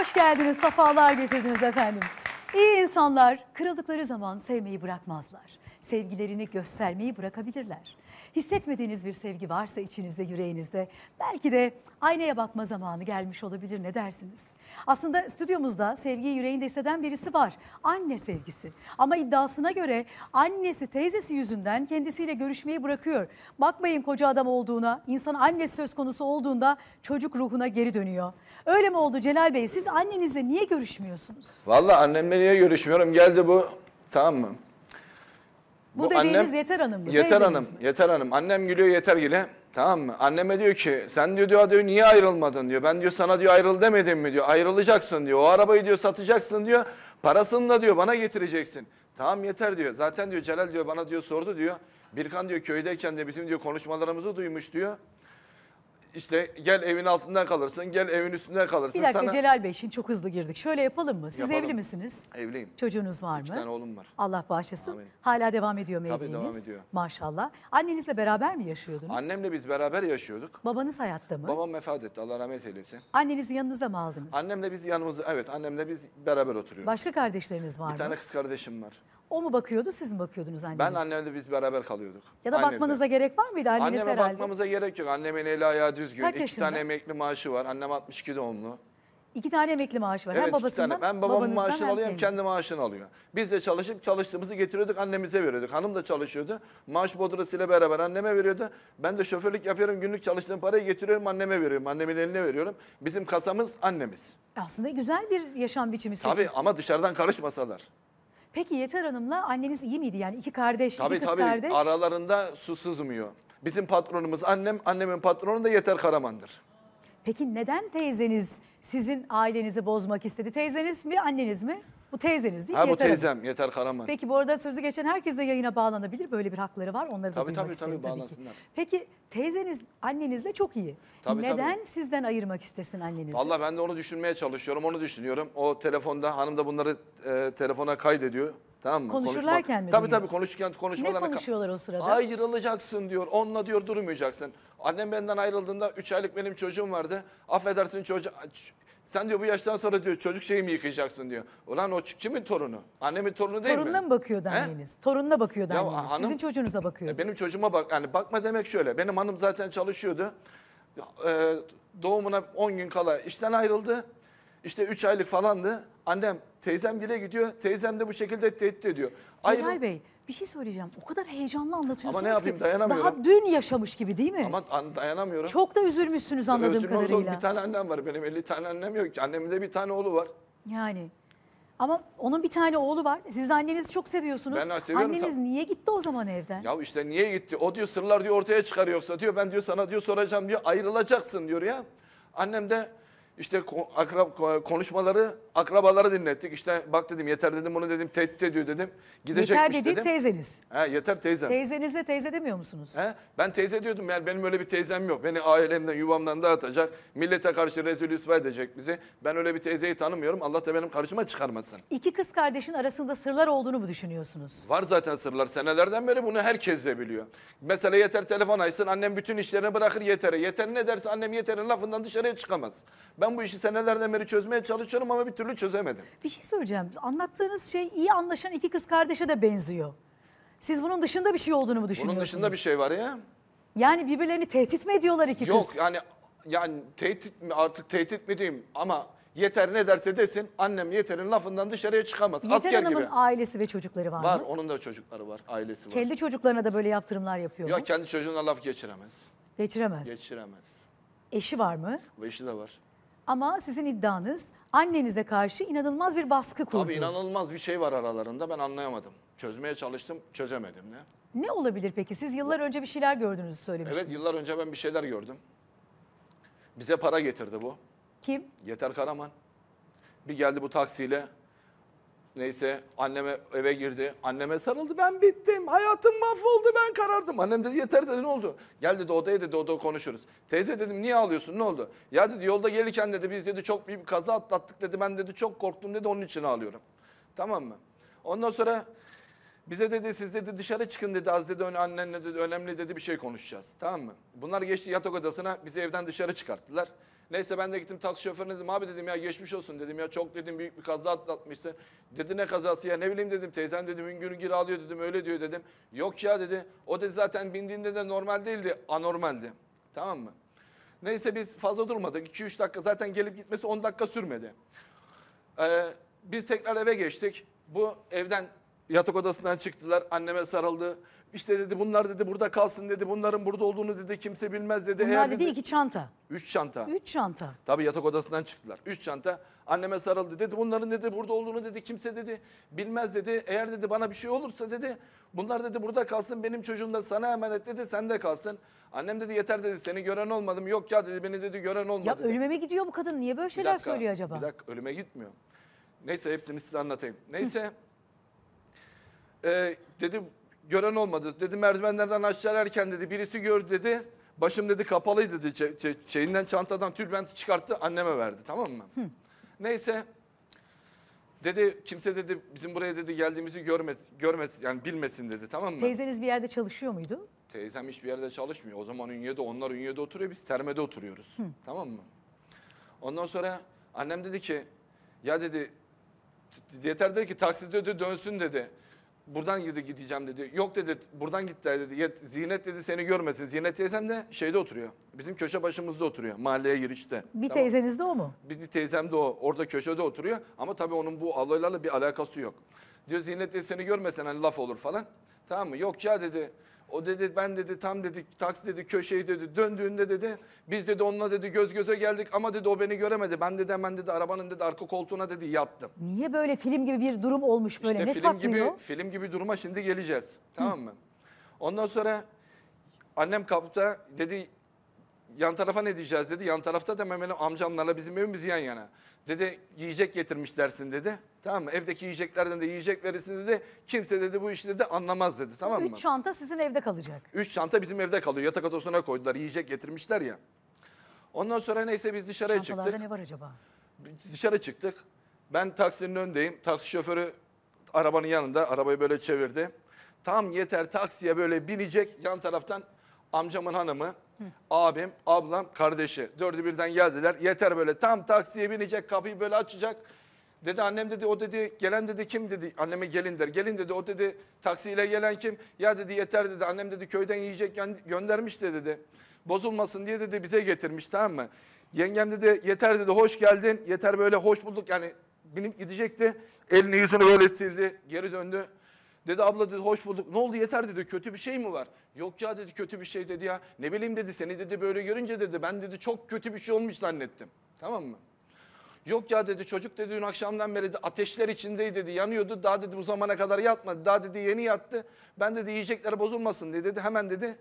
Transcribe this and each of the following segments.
Hoş geldiniz, sefalar getirdiniz efendim. İyi insanlar kırıldıkları zaman sevmeyi bırakmazlar. Sevgilerini göstermeyi bırakabilirler. Hissetmediğiniz bir sevgi varsa içinizde, yüreğinizde belki de aynaya bakma zamanı gelmiş olabilir ne dersiniz? Aslında stüdyomuzda sevgiyi yüreğinde hisseden birisi var. Anne sevgisi. Ama iddiasına göre annesi, teyzesi yüzünden kendisiyle görüşmeyi bırakıyor. Bakmayın koca adam olduğuna, insan annesi söz konusu olduğunda çocuk ruhuna geri dönüyor. Öyle mi oldu Celal Bey? Siz annenizle niye görüşmüyorsunuz? Vallahi annemle niye görüşmüyorum? Geldi bu tamam mı? Bu, Bu dediğiniz Yeter Hanım mı? Yeter Hanım, Yeter Hanım. Annem gülüyor Yeter Gül'e. Tamam mı? Anneme diyor ki sen diyor, diyor diyor niye ayrılmadın diyor. Ben diyor sana diyor ayrıl demedim mi diyor. Ayrılacaksın diyor. O arabayı diyor satacaksın diyor. Parasını da diyor bana getireceksin. Tamam yeter diyor. Zaten diyor Celal diyor bana diyor sordu diyor. Birkan diyor köydeyken de bizim diyor konuşmalarımızı duymuş diyor. İşte gel evin altından kalırsın, gel evin üstünden kalırsın. Bir dakika Sana... Celal Bey şimdi çok hızlı girdik. Şöyle yapalım mı? Siz Yapalım. evli misiniz? Evliyim. Çocuğunuz var mı? İki tane oğlum var. Allah bağışlasın. Amin. Hala devam ediyor mu Tabii evliliğiniz? devam ediyor. Maşallah. Annenizle beraber mi yaşıyordunuz? Annemle biz beraber yaşıyorduk. Babanız hayatta mı? Babam vefat etti Allah rahmet eylesin. Annenizi yanınıza mı aldınız? Annemle biz yanımızda evet annemle biz beraber oturuyoruz. Başka kardeşleriniz var mı? Bir tane kız kardeşim var. O mu bakıyordu siz mi bakıyordunuz anneniz? Ben annemle biz beraber kalıyorduk. Ya da Aynı bakmanıza evde. gerek var mıydı anneniz Anneme herhalde? bakmamıza gerek yok. Annemin eli ayağı düzgün. Kaç İki yaşında? tane emekli maaşı var. Annem 62 doğumlu. İki tane emekli maaşı var. hem iki babasından tane. Ben babamın maaşını hem alıyorum, kendi. kendi maaşını alıyor. Biz de çalışıp çalıştığımızı getiriyorduk, annemize veriyorduk. Hanım da çalışıyordu. Maaş bodrosuyla beraber anneme veriyordu. Ben de şoförlük yapıyorum, günlük çalıştığım parayı getiriyorum, anneme veriyorum. Annemin eline veriyorum. Bizim kasamız annemiz. Aslında güzel bir yaşam biçimi Tabii ama dışarıdan karışmasalar. Peki Yeter Hanım'la anneniz iyi miydi? Yani iki kardeş, tabii, iki kız tabii. kardeş. Aralarında su sızmıyor. Bizim patronumuz annem, annemin patronu da Yeter Karaman'dır. Peki neden teyzeniz sizin ailenizi bozmak istedi? Teyzeniz mi, anneniz mi? Bu teyzeniz değil mi? bu Yeter Hanım. Yeter Karaman. Peki bu arada sözü geçen herkes de yayına bağlanabilir. Böyle bir hakları var. Onları da Tabii, duymak tabii, isterim tabii, tabii ki. Peki teyzeniz annenizle çok iyi. Tabii, Neden tabii. sizden ayırmak istesin annenizi? Valla ben de onu düşünmeye çalışıyorum. Onu düşünüyorum. O telefonda hanım da bunları e, telefona kaydediyor. Tamam mı? Konuşurlarken Konuşma- mi Tabii tabii konuşurken ne konuşuyorlar o sırada? Ayrılacaksın diyor. Onunla diyor durmayacaksın. Annem benden ayrıldığında 3 aylık benim çocuğum vardı. Affedersin çocuğa... Sen diyor bu yaştan sonra diyor çocuk şeyi mi yıkayacaksın diyor. Ulan o kimin torunu? Annemin torunu değil Torununa mi? mı bakıyor He? anneniz? Torununa bakıyordu Ya anneniz. hanım- Sizin çocuğunuza e, bakıyor. Benim çocuğuma bak yani bakma demek şöyle. Benim hanım zaten çalışıyordu. E, doğumuna 10 gün kala işten ayrıldı. İşte 3 aylık falandı. Annem teyzem bile gidiyor. Teyzem de bu şekilde tehdit ediyor. Celal Ayrıl- Bey bir şey söyleyeceğim. O kadar heyecanlı anlatıyorsunuz Ama ne yapayım ki. dayanamıyorum. Daha dün yaşamış gibi değil mi? Ama dayanamıyorum. Çok da üzülmüşsünüz anladığım Özgür kadarıyla. bir tane annem var benim 50 tane annem yok ki. Annemin de bir tane oğlu var. Yani. Ama onun bir tane oğlu var. Siz de annenizi çok seviyorsunuz. Ben seviyorum Anneniz tabii. niye gitti o zaman evden? Ya işte niye gitti? O diyor sırlar diyor ortaya çıkarıyor yoksa diyor ben diyor sana diyor soracağım diyor ayrılacaksın diyor ya. Annem de işte akrab konuşmaları akrabaları dinlettik. İşte bak dedim yeter dedim bunu dedim tehdit ediyor dedim. Gidecekmiş yeter dediğin dedim. teyzeniz. He, yeter teyzem. teyzenizle teyze demiyor musunuz? He, ben teyze diyordum yani benim öyle bir teyzem yok. Beni ailemden yuvamdan dağıtacak. Millete karşı rezil üsva edecek bizi. Ben öyle bir teyzeyi tanımıyorum. Allah da benim karşıma çıkarmasın. İki kız kardeşin arasında sırlar olduğunu mu düşünüyorsunuz? Var zaten sırlar. Senelerden beri bunu herkes de biliyor. Mesela yeter telefon açsın. Annem bütün işlerini bırakır yetere. Yeter ne derse annem yeterin lafından dışarıya çıkamaz. Ben bu işi senelerden beri çözmeye çalışıyorum ama bir türlü çözemedim. Bir şey söyleyeceğim. Anlattığınız şey iyi anlaşan iki kız kardeşe de benziyor. Siz bunun dışında bir şey olduğunu mu düşünüyorsunuz? Bunun dışında bir şey var ya. Yani birbirlerini tehdit mi ediyorlar iki Yok, kız? Yok yani yani tehdit mi artık tehdit mi diyeyim ama yeter ne derse desin annem Yeter'in lafından dışarıya çıkamaz. Yeter Asker Hanım'ın gibi. ailesi ve çocukları var, var mı? Var onun da çocukları var ailesi var. Kendi çocuklarına da böyle yaptırımlar yapıyor Yok mu? kendi çocuğuna laf geçiremez. Geçiremez. Geçiremez. Eşi var mı? Eşi de var. Ama sizin iddianız annenize karşı inanılmaz bir baskı kurdu. Tabii inanılmaz bir şey var aralarında ben anlayamadım. Çözmeye çalıştım, çözemedim. Ne? Ne olabilir peki? Siz yıllar önce bir şeyler gördüğünüzü söylemiştiniz. Evet yıllar önce ben bir şeyler gördüm. Bize para getirdi bu. Kim? Yeter Karaman. Bir geldi bu taksiyle Neyse anneme eve girdi. Anneme sarıldı. Ben bittim. Hayatım mahvoldu. Ben karardım. Annem dedi yeter dedi ne oldu? Gel dedi odaya dedi odada konuşuruz. Teyze dedim niye ağlıyorsun ne oldu? Ya dedi yolda gelirken dedi biz dedi çok bir kaza atlattık dedi. Ben dedi çok korktum dedi onun için ağlıyorum. Tamam mı? Ondan sonra bize dedi siz dedi dışarı çıkın dedi az dedi annenle dedi önemli dedi bir şey konuşacağız. Tamam mı? Bunlar geçti yatak odasına bizi evden dışarı çıkarttılar. Neyse ben de gittim taksi şoförüne dedim abi dedim ya geçmiş olsun dedim ya çok dedim büyük bir kaza atlatmışsın. Dedi ne kazası ya ne bileyim dedim teyzem dedim hüngür hüngür alıyor dedim öyle diyor dedim. Yok ya dedi o dedi zaten bindiğinde de normal değildi anormaldi tamam mı? Neyse biz fazla durmadık 2-3 dakika zaten gelip gitmesi 10 dakika sürmedi. Ee, biz tekrar eve geçtik. Bu evden Yatak odasından çıktılar. Anneme sarıldı. İşte dedi bunlar dedi burada kalsın dedi. Bunların burada olduğunu dedi kimse bilmez dedi. Bunlar dedi, dedi iki çanta. Üç çanta. Üç çanta. Tabii yatak odasından çıktılar. Üç çanta. Anneme sarıldı dedi. Bunların dedi burada olduğunu dedi kimse dedi bilmez dedi. Eğer dedi bana bir şey olursa dedi bunlar dedi burada kalsın benim çocuğum da sana emanet dedi sen de kalsın. Annem dedi yeter dedi seni gören olmadım. Yok ya dedi beni dedi gören olmadı. Ya dedi. ölüme mi gidiyor bu kadın? Niye böyle şeyler dakika, söylüyor acaba? Bir dakika ölüme gitmiyor. Neyse hepsini size anlatayım. Neyse E, dedi gören olmadı. Dedi merdivenlerden aşağı erken dedi birisi gördü dedi. Başım dedi kapalıydı dedi. Şeyinden çantadan tülbenti çıkarttı anneme verdi tamam mı? Hı. Neyse dedi kimse dedi bizim buraya dedi geldiğimizi görmez, görmez yani bilmesin dedi tamam mı? Teyzeniz bir yerde çalışıyor muydu? Teyzem hiçbir yerde çalışmıyor. O zaman Ünye'de onlar Ünye'de oturuyor biz termede oturuyoruz. Hı. Tamam mı? Ondan sonra annem dedi ki ya dedi yeter dedi ki taksit dedi dönsün dedi buradan dedi gideceğim dedi. Yok dedi buradan gittiler dedi. Yet, zinet dedi seni görmesin. Zinet teyzem de şeyde oturuyor. Bizim köşe başımızda oturuyor. Mahalleye girişte. Bir tamam. teyzeniz de o mu? Bir teyzem de o. Orada köşede oturuyor. Ama tabii onun bu alaylarla bir alakası yok. Diyor Zinet dedi seni görmesen hani laf olur falan. Tamam mı? Yok ya dedi o dedi ben dedi tam dedi taksi dedi köşeyi dedi döndüğünde dedi biz dedi onunla dedi göz göze geldik ama dedi o beni göremedi. Ben dedi hemen dedi arabanın dedi arka koltuğuna dedi yattım. Niye böyle film gibi bir durum olmuş böyle ne film saklıyor? gibi film gibi duruma şimdi geleceğiz. Tamam mı? Ondan sonra annem kapta dedi yan tarafa ne diyeceğiz dedi. Yan tarafta da Memeli amcamlarla bizim evimiz yan yana. Dedi yiyecek getirmişlersin dedi. Tamam mı? Evdeki yiyeceklerden de yiyecek verirsin dedi. Kimse dedi bu işi dedi anlamaz dedi tamam mı? Üç çanta sizin evde kalacak. Üç çanta bizim evde kalıyor. Yatak odasına koydular. Yiyecek getirmişler ya. Ondan sonra neyse biz dışarıya çıktık. Çantalarda ne var acaba? Dışarı çıktık. Ben taksinin önündeyim. Taksi şoförü arabanın yanında. Arabayı böyle çevirdi. Tam yeter taksiye böyle binecek. Yan taraftan amcamın hanımı, abim, ablam, kardeşi. Dördü birden geldiler. Yeter böyle tam taksiye binecek. Kapıyı böyle açacak. Dedi annem dedi o dedi gelen dedi kim dedi anneme gelin der. Gelin dedi o dedi taksiyle gelen kim? Ya dedi yeter dedi annem dedi köyden yiyecek göndermiş de dedi. Bozulmasın diye dedi bize getirmiş tamam mı? Yengem dedi yeter dedi hoş geldin yeter böyle hoş bulduk yani binip gidecekti. Elini yüzünü böyle sildi geri döndü. Dedi abla dedi hoş bulduk. Ne oldu yeter dedi kötü bir şey mi var? Yok ya dedi kötü bir şey dedi ya. Ne bileyim dedi seni dedi böyle görünce dedi ben dedi çok kötü bir şey olmuş zannettim. Tamam mı? Yok ya dedi çocuk dedi dün akşamdan beri ateşler içindeydi dedi yanıyordu. Daha dedi bu zamana kadar yatmadı. Daha dedi yeni yattı. Ben dedi yiyecekler bozulmasın diye dedi. Hemen dedi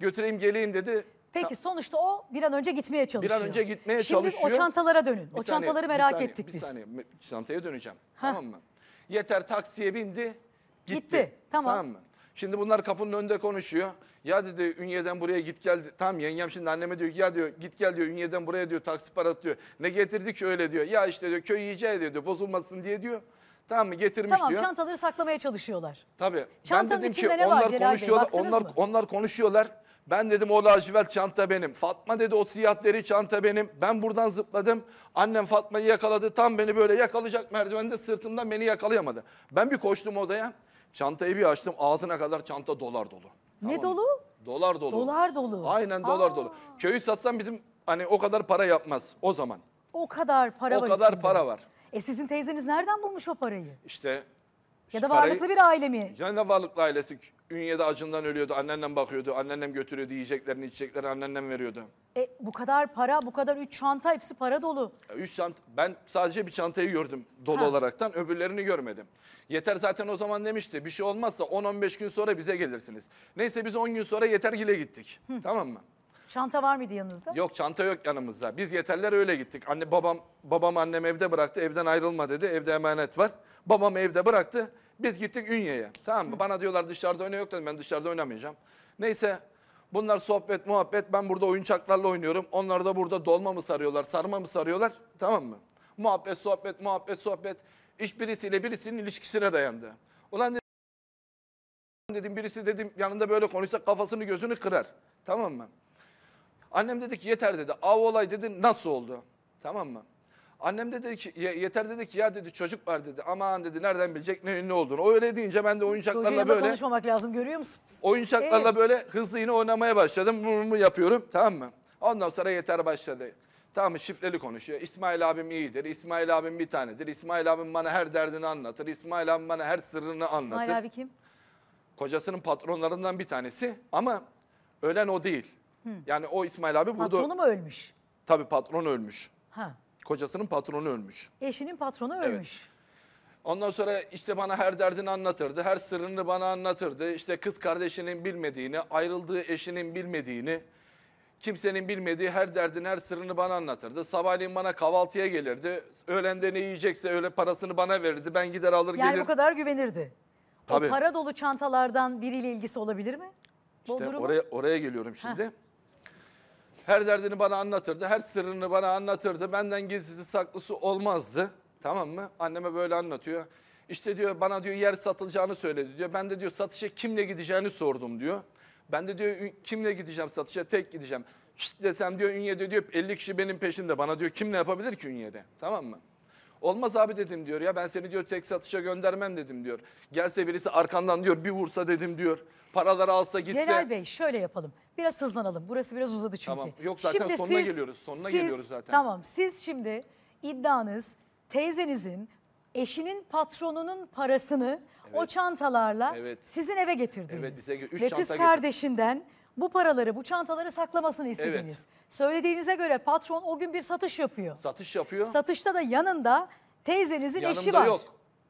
götüreyim geleyim dedi. Peki sonuçta o bir an önce gitmeye çalışıyor. Bir an önce gitmeye Şimdi çalışıyor. Şimdi o çantalara dönün. Bir o saniye, merak saniye, ettik bir Saniye, bir çantaya döneceğim. Ha. Tamam mı? Yeter taksiye bindi gitti. Gitti tamam. Tamam mı? Şimdi bunlar kapının önünde konuşuyor. Ya dedi Ünye'den buraya git gel. Tam yengem şimdi anneme diyor ya diyor git gel diyor Ünye'den buraya diyor taksi parası diyor. Ne getirdik ki öyle diyor. Ya işte diyor köy yiyeceği diyor, diyor bozulmasın diye diyor. Tamam mı getirmiş tamam, diyor. Tamam çantaları saklamaya çalışıyorlar. Tabii. Çantanın ben dedim ki onlar var, konuşuyorlar onlar mı? onlar konuşuyorlar. Ben dedim o lacivert çanta benim. Fatma dedi o siyah deri çanta benim. Ben buradan zıpladım. Annem Fatma'yı yakaladı. Tam beni böyle yakalayacak merdivende sırtımdan beni yakalayamadı. Ben bir koştum odaya. Çantayı bir açtım. Ağzına kadar çanta dolar dolu. Ne Tamam. dolu? Dolar dolu. Dolar dolu. Aynen dolar Aa. dolu. Köyü satsan bizim hani o kadar para yapmaz o zaman. O kadar para O var kadar içinde. para var. E sizin teyzeniz nereden bulmuş o parayı? İşte ya da varlıklı bir aile mi? Ya ne varlıklı ailesi Ünye'de acından ölüyordu. annenle bakıyordu. Anneannem götürüyordu yiyeceklerini içeceklerini anneannem veriyordu. E, bu kadar para, bu kadar üç çanta hepsi para dolu. Üç çant ben sadece bir çantayı gördüm dolu Ha. olaraktan öbürlerini görmedim. Yeter zaten o zaman demişti bir şey olmazsa 10-15 gün sonra bize gelirsiniz. Neyse biz 10 gün sonra Yetergil'e gittik tamam mı? Çanta var mıydı yanınızda? Yok çanta yok yanımızda. Biz yeterler öyle gittik. Anne babam babam annem evde bıraktı. Evden ayrılma dedi. Evde emanet var. Babam evde bıraktı. Biz gittik Ünye'ye. Tamam mı? Bana diyorlar dışarıda oyna yok dedim. Ben dışarıda oynamayacağım. Neyse bunlar sohbet muhabbet. Ben burada oyuncaklarla oynuyorum. Onlar da burada dolma mı sarıyorlar, sarma mı sarıyorlar? Tamam mı? Muhabbet, sohbet, muhabbet, sohbet. İş birisiyle birisinin ilişkisine dayandı. Ulan dedim, dedim birisi dedim yanında böyle konuşsa kafasını gözünü kırar. Tamam mı? Annem dedi ki yeter dedi. Av olay dedi nasıl oldu? Tamam mı? Annem dedi ki yeter dedi ki ya dedi çocuk var dedi. Aman dedi nereden bilecek ne ne olduğunu. O öyle deyince ben de oyuncaklarla böyle. konuşmamak lazım görüyor musunuz? Oyuncaklarla ee? böyle hızlı yine oynamaya başladım. Bunu yapıyorum tamam mı? Ondan sonra yeter başladı. Tamam şifreli konuşuyor. İsmail abim iyidir. İsmail abim bir tanedir. İsmail abim bana her derdini anlatır. İsmail abim bana her sırrını anlatır. İsmail abi kim? Kocasının patronlarından bir tanesi ama ölen o değil. Yani o İsmail abi burada... Patronu mu ölmüş? Tabii patron ölmüş. Ha. Kocasının patronu ölmüş. Eşinin patronu ölmüş. Evet. Ondan sonra işte bana her derdini anlatırdı, her sırrını bana anlatırdı. İşte kız kardeşinin bilmediğini, ayrıldığı eşinin bilmediğini, kimsenin bilmediği her derdin her sırrını bana anlatırdı. Sabahleyin bana kahvaltıya gelirdi. Öğlende ne yiyecekse öyle parasını bana verirdi. Ben gider alır yani gelir. Yani bu kadar güvenirdi. Tabii. O para dolu çantalardan biriyle ilgisi olabilir mi? İşte oraya, oraya geliyorum şimdi. Heh. Her derdini bana anlatırdı. Her sırrını bana anlatırdı. Benden gizlisi saklısı olmazdı. Tamam mı? Anneme böyle anlatıyor. İşte diyor bana diyor yer satılacağını söyledi diyor. Ben de diyor satışa kimle gideceğini sordum diyor. Ben de diyor kimle gideceğim satışa tek gideceğim. Şşt desem diyor Ünye'de diyor 50 kişi benim peşinde. Bana diyor kim ne yapabilir ki Ünye'de? Tamam mı? Olmaz abi dedim diyor ya ben seni diyor tek satışa göndermem dedim diyor. Gelse birisi arkandan diyor bir vursa dedim diyor. Paraları alsa gitse. Celal Bey şöyle yapalım. Biraz hızlanalım. Burası biraz uzadı çünkü. Tamam yok zaten şimdi sonuna siz, geliyoruz. Sonuna siz, geliyoruz zaten. Tamam siz şimdi iddianız teyzenizin eşinin patronunun parasını evet. o çantalarla evet. sizin eve getirdiniz Evet bize 3 Ve kız kardeşinden getirdim bu paraları, bu çantaları saklamasını istediniz. Evet. Söylediğinize göre patron o gün bir satış yapıyor. Satış yapıyor. Satışta da yanında teyzenizin Yanımda eşi var. yok.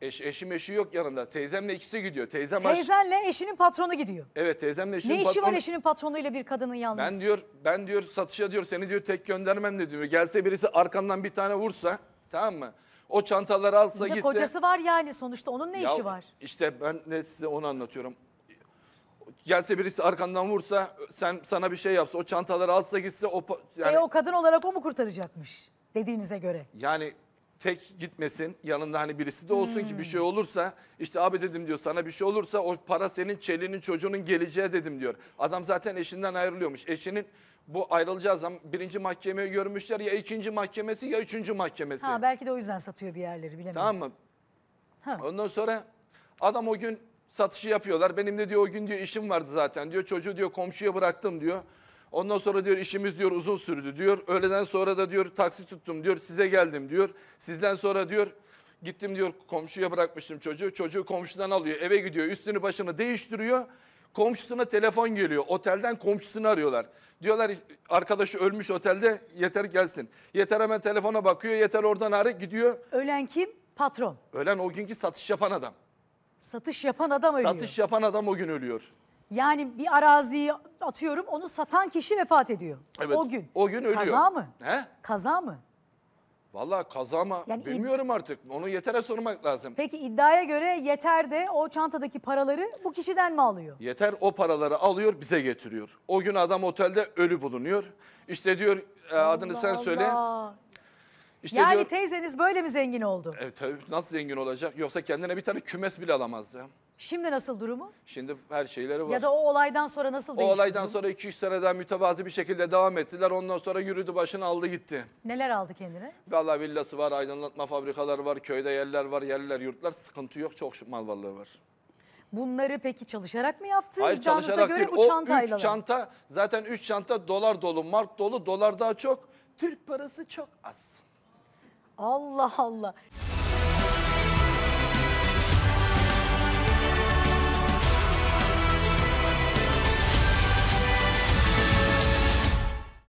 Eş, eşim eşi yok yanında. Teyzemle ikisi gidiyor. Teyzem aç- Teyzenle eşinin patronu gidiyor. Evet teyzemle eşinin eşim ne işi var eşinin patronuyla bir kadının yalnız? Ben diyor ben diyor satışa diyor seni diyor tek göndermem de diyor. Gelse birisi arkandan bir tane vursa tamam mı? O çantaları alsa Bir de gitse. kocası var yani sonuçta onun ne Ya işi var? İşte ben de size onu anlatıyorum gelse birisi arkandan vursa sen sana bir şey yapsa o çantaları alsa gitse o yani, E o kadın olarak o mu kurtaracakmış dediğinize göre? yani tek gitmesin yanında hani birisi de olsun ki bir şey hmm. olursa işte abi dedim diyor sana bir şey olursa o para senin çelinin çocuğunun geleceği dedim diyor. Adam zaten eşinden ayrılıyormuş eşinin bu ayrılacağı zaman birinci mahkemeyi görmüşler ya ikinci mahkemesi ya üçüncü mahkemesi. Ha belki de o yüzden satıyor bir yerleri bilemeyiz. Tamam mı? Ha. Ondan sonra adam o gün Satışı yapıyorlar. Benim de diyor o gün diyor işim vardı zaten diyor. Çocuğu diyor komşuya bıraktım diyor. Ondan sonra diyor işimiz diyor uzun sürdü diyor. Öğleden sonra da diyor taksi tuttum diyor. Size geldim diyor. Sizden sonra diyor gittim diyor komşuya bırakmıştım çocuğu. Çocuğu komşudan alıyor. Eve gidiyor. Üstünü başını değiştiriyor. Komşusuna telefon geliyor. Otelden komşusunu arıyorlar. Diyorlar arkadaşı ölmüş otelde yeter gelsin. Yeter hemen telefona bakıyor. Yeter oradan arı gidiyor. Ölen kim? Patron. Ölen o günkü satış yapan adam. Satış yapan adam ölüyor. Satış yapan adam o gün ölüyor. Yani bir araziyi atıyorum onu satan kişi vefat ediyor. Evet, o gün. O gün ölüyor. Kaza mı? He? Kaza mı? Valla kaza mı yani bilmiyorum artık. Onu Yeter'e sormak lazım. Peki iddiaya göre Yeter de o çantadaki paraları bu kişiden mi alıyor? Yeter o paraları alıyor bize getiriyor. O gün adam otelde ölü bulunuyor. İşte diyor Allah e, adını sen Allah. söyle. İşte yani diyor, teyzeniz böyle mi zengin oldu? E, tabii nasıl zengin olacak? Yoksa kendine bir tane kümes bile alamazdı. Şimdi nasıl durumu? Şimdi her şeyleri var. Ya da o olaydan sonra nasıl değişti? O olaydan sonra 2-3 seneden mütevazi bir şekilde devam ettiler. Ondan sonra yürüdü başını aldı gitti. Neler aldı kendine? Valla villası var, aydınlatma fabrikaları var, köyde yerler var, yerler yurtlar. Sıkıntı yok, çok mal varlığı var. Bunları peki çalışarak mı yaptı? Hayır çalışarak göre değil. Bu o 3 çanta zaten 3 çanta dolar dolu, mark dolu, dolar daha çok. Türk parası çok az. Allah Allah.